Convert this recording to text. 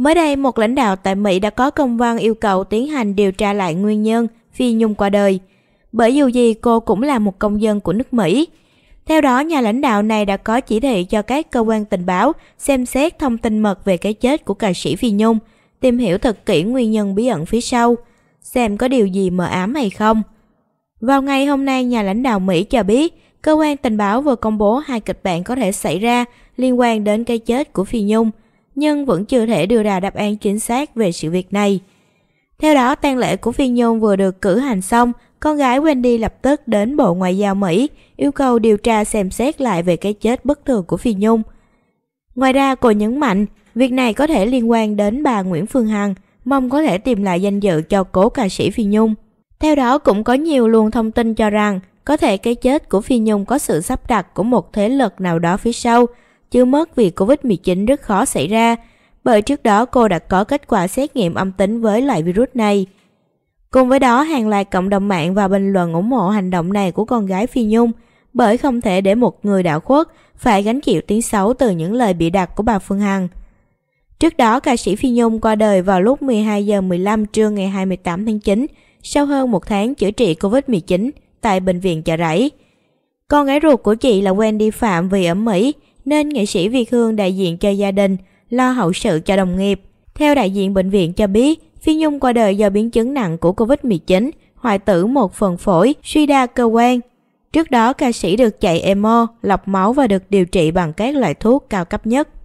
Mới đây, một lãnh đạo tại Mỹ đã có công văn yêu cầu tiến hành điều tra lại nguyên nhân Phi Nhung qua đời, bởi dù gì cô cũng là một công dân của nước Mỹ. Theo đó, nhà lãnh đạo này đã có chỉ thị cho các cơ quan tình báo xem xét thông tin mật về cái chết của ca sĩ Phi Nhung, tìm hiểu thật kỹ nguyên nhân bí ẩn phía sau, xem có điều gì mờ ám hay không. Vào ngày hôm nay, nhà lãnh đạo Mỹ cho biết, cơ quan tình báo vừa công bố hai kịch bản có thể xảy ra liên quan đến cái chết của Phi Nhung – nhưng vẫn chưa thể đưa ra đáp án chính xác về sự việc này. Theo đó, tang lễ của Phi Nhung vừa được cử hành xong, con gái Wendy lập tức đến Bộ Ngoại giao Mỹ yêu cầu điều tra xem xét lại về cái chết bất thường của Phi Nhung. Ngoài ra, cô nhấn mạnh, việc này có thể liên quan đến bà Nguyễn Phương Hằng, mong có thể tìm lại danh dự cho cố ca sĩ Phi Nhung. Theo đó, cũng có nhiều luồng thông tin cho rằng, có thể cái chết của Phi Nhung có sự sắp đặt của một thế lực nào đó phía sau, chưa mất vì Covid-19 rất khó xảy ra, bởi trước đó cô đã có kết quả xét nghiệm âm tính với loại virus này. Cùng với đó, hàng loạt cộng đồng mạng và bình luận ủng hộ hành động này của con gái Phi Nhung, bởi không thể để một người đạo khuất phải gánh chịu tiếng xấu từ những lời bị đặt của bà Phương Hằng. Trước đó, ca sĩ Phi Nhung qua đời vào lúc 12 giờ 15 trưa ngày 28 tháng 9, sau hơn một tháng chữa trị COVID-19 tại Bệnh viện Chợ Rẫy. Con gái ruột của chị là Wendy Phạm vì ở Mỹ, nên nghệ sĩ Việt Hương đại diện cho gia đình, lo hậu sự cho đồng nghiệp. Theo đại diện bệnh viện cho biết, Phi Nhung qua đời do biến chứng nặng của Covid-19, hoại tử một phần phổi, suy đa cơ quan. Trước đó, ca sĩ được chạy emo, lọc máu và được điều trị bằng các loại thuốc cao cấp nhất.